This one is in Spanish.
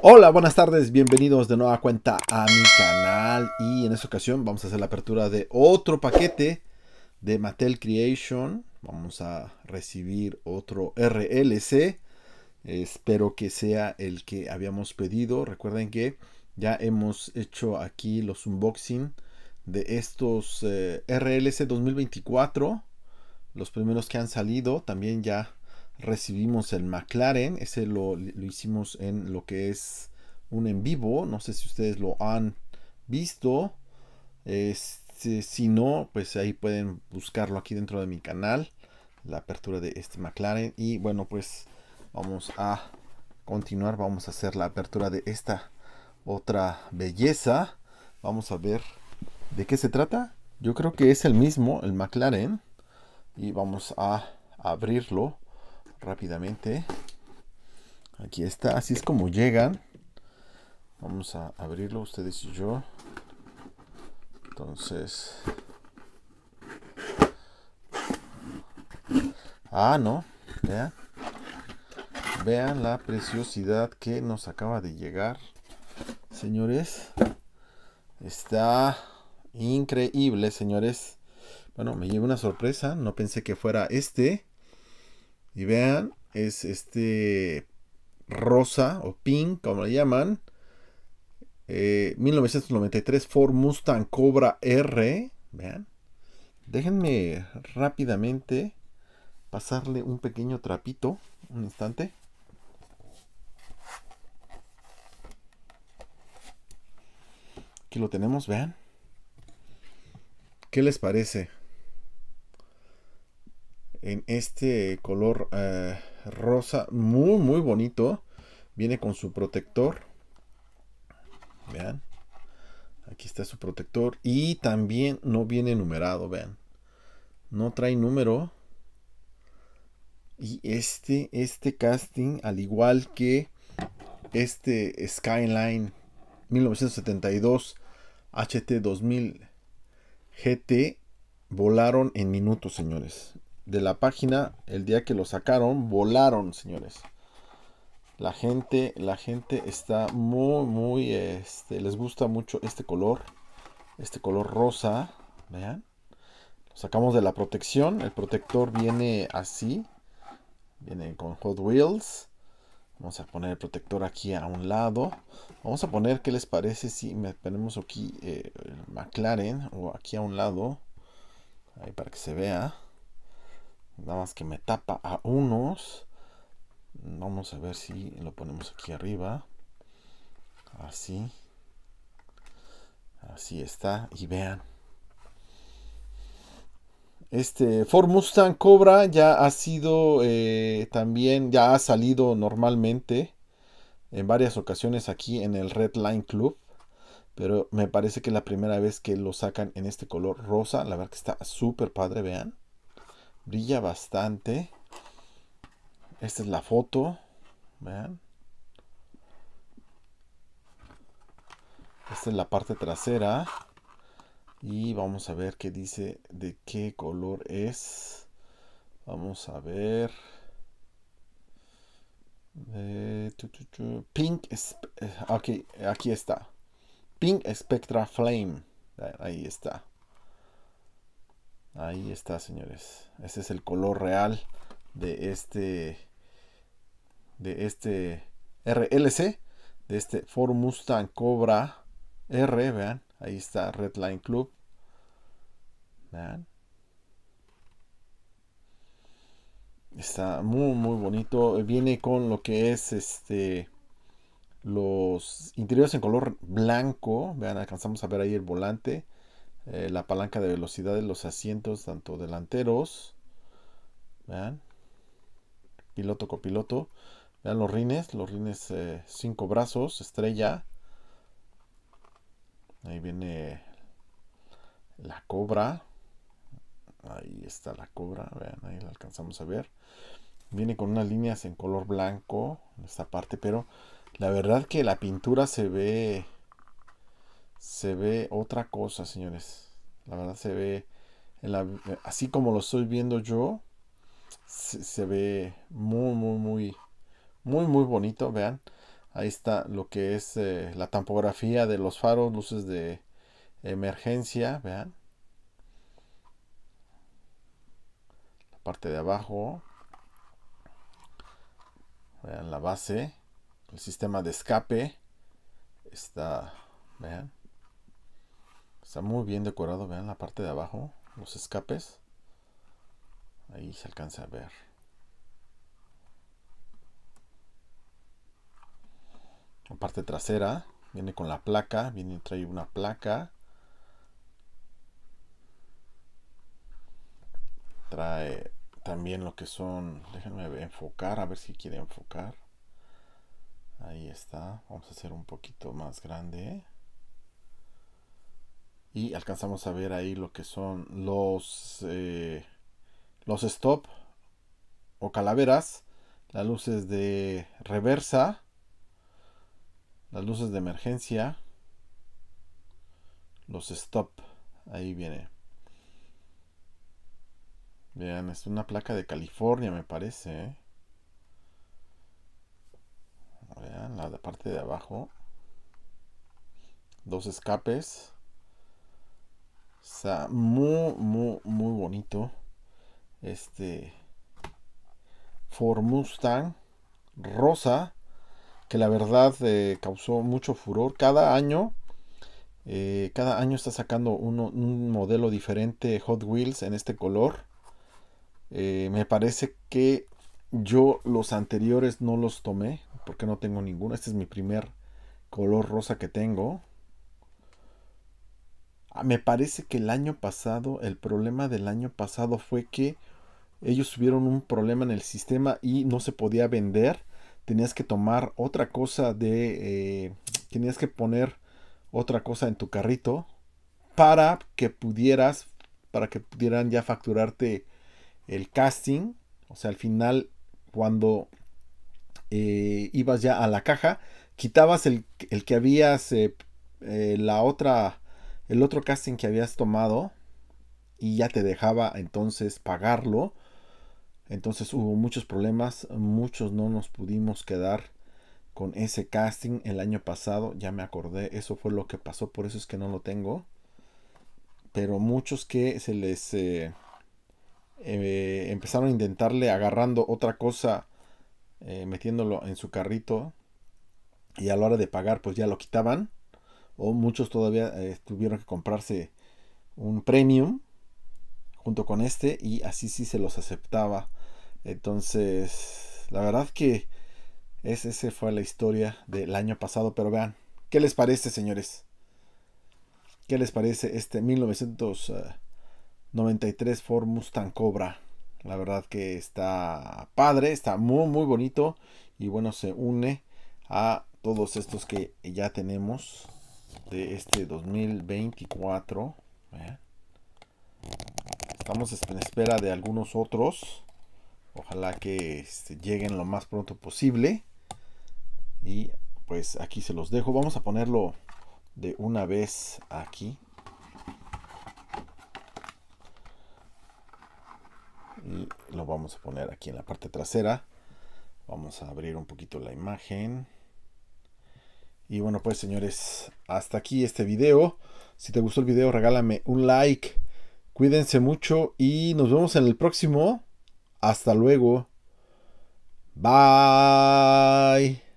Hola, buenas tardes, bienvenidos de nueva cuenta a mi canal y en esta ocasión vamos a hacer la apertura de otro paquete de Mattel Creation. Vamos a recibir otro RLC. Espero que sea el que habíamos pedido. Recuerden que ya hemos hecho aquí los unboxing de estos eh, RLC 2024. Los primeros que han salido también ya recibimos el McLaren. Ese lo, hicimos en lo que es un en vivo. No sé si ustedes lo han visto. Este, si no, pues ahí pueden buscarlo aquí dentro de mi canal. La apertura de este McLaren. Y bueno, pues vamos a continuar. Vamos a hacer la apertura de esta otra belleza. Vamos a ver de qué se trata. Yo creo que es el mismo, el McLaren. Y vamos a abrirlo rápidamente. Aquí está, así es como llegan. Vamos a abrirlo ustedes y yo. Entonces... Ah, no. Vean. Vean la preciosidad que nos acaba de llegar. Señores. Está increíble, señores. Bueno, me llevo una sorpresa. No pensé que fuera este. Y vean, es este rosa o pink, como le llaman. 1993 eh, Ford Mustang Cobra R. Vean. Déjenme rápidamente pasarle un pequeño trapito. Un instante. Aquí lo tenemos, vean. ¿Qué les parece? en este color eh, rosa muy muy bonito viene con su protector vean aquí está su protector y también no viene numerado vean no trae número y este este casting al igual que este skyline 1972 ht 2000 gt volaron en minutos señores de la página el día que lo sacaron volaron, señores. La gente, la gente está muy, muy, este, les gusta mucho este color, este color rosa, vean. Lo sacamos de la protección, el protector viene así, viene con Hot Wheels. Vamos a poner el protector aquí a un lado. Vamos a poner, ¿qué les parece si me ponemos aquí eh, el McLaren o aquí a un lado? Ahí para que se vea. Nada más que me tapa a unos. Vamos a ver si lo ponemos aquí arriba. Así. Así está. Y vean. Este Ford Mustang Cobra ya ha sido eh, también, ya ha salido normalmente en varias ocasiones aquí en el Red Line Club. Pero me parece que es la primera vez que lo sacan en este color rosa. La verdad que está súper padre, vean brilla bastante. Esta es la foto. Vean. Esta es la parte trasera. Y vamos a ver qué dice de qué color es. Vamos a ver. Pink. Eh, ok, aquí está. Pink Spectra Flame. Ahí está. Ahí está, señores. Ese es el color real de este de este RLC, de este Ford Mustang Cobra R, vean, ahí está Redline Club. Vean. Está muy muy bonito, viene con lo que es este los interiores en color blanco, vean, alcanzamos a ver ahí el volante eh, la palanca de velocidad de los asientos, tanto delanteros, vean, piloto, copiloto, vean los rines, los rines eh, cinco brazos, estrella, ahí viene la cobra, ahí está la cobra, vean, ahí la alcanzamos a ver, viene con unas líneas en color blanco en esta parte, pero la verdad que la pintura se ve se ve otra cosa, señores. La verdad se ve, eh, así como lo estoy viendo yo, se, ve muy, muy, muy, muy, muy bonito. Vean, ahí está lo que es eh, la tampografía de los faros, luces de emergencia, vean. La parte de abajo. Vean la base, el sistema de escape. Está, vean. Está muy bien decorado, vean la parte de abajo, los escapes. Ahí se alcanza a ver. La parte trasera viene con la placa, viene trae una placa. Trae también lo que son, déjenme enfocar, a ver si quiere enfocar. Ahí está, vamos a hacer un poquito más grande y alcanzamos a ver ahí lo que son los eh, los stop o calaveras las luces de reversa las luces de emergencia los stop ahí viene vean es una placa de california me parece ¿eh? vean la de parte de abajo dos escapes muy, muy, muy bonito. Este Ford Mustang rosa, que la verdad eh, causó mucho furor. Cada año, eh, cada año está sacando un modelo diferente Hot Wheels en este color. Eh, me parece que yo los anteriores no los tomé porque no tengo ninguno. Este es mi primer color rosa que tengo. Ah, me parece que el año pasado, el problema del año pasado fue que ellos tuvieron un problema en el sistema y no se podía vender. Tenías que tomar otra cosa de... Eh, tenías que poner otra cosa en tu carrito para que pudieras, para que pudieran ya facturarte el casting. O sea, al final, cuando eh, ibas ya a la caja, quitabas el, que habías, eh, la otra el otro casting que habías tomado y ya te dejaba entonces pagarlo. Entonces hubo muchos problemas, muchos no nos pudimos quedar con ese casting el año pasado, ya me acordé, eso fue lo que pasó, por eso es que no lo tengo. Pero muchos que se les eh, eh, empezaron a intentarle agarrando otra cosa, eh, metiéndolo en su carrito, y a la hora de pagar pues ya lo quitaban o muchos todavía eh, tuvieron que comprarse un premium junto con este y así sí se los aceptaba. Entonces, la verdad que es, esa fue la historia del año pasado, pero vean, ¿qué les parece, señores? ¿Qué les parece este 1993 eh, Ford Mustang Cobra? La verdad que está padre, está muy muy bonito y bueno, se une a todos estos que ya tenemos de este 2024. ¿eh? Estamos en espera de algunos otros. Ojalá que este, lleguen lo más pronto posible. Y pues aquí se los dejo. Vamos a ponerlo de una vez aquí. Y lo vamos a poner aquí en la parte trasera. Vamos a abrir un poquito la imagen. Y bueno, pues señores, hasta aquí este video. Si te gustó el video, regálame un like. Cuídense mucho y nos vemos en el próximo. Hasta luego. Bye.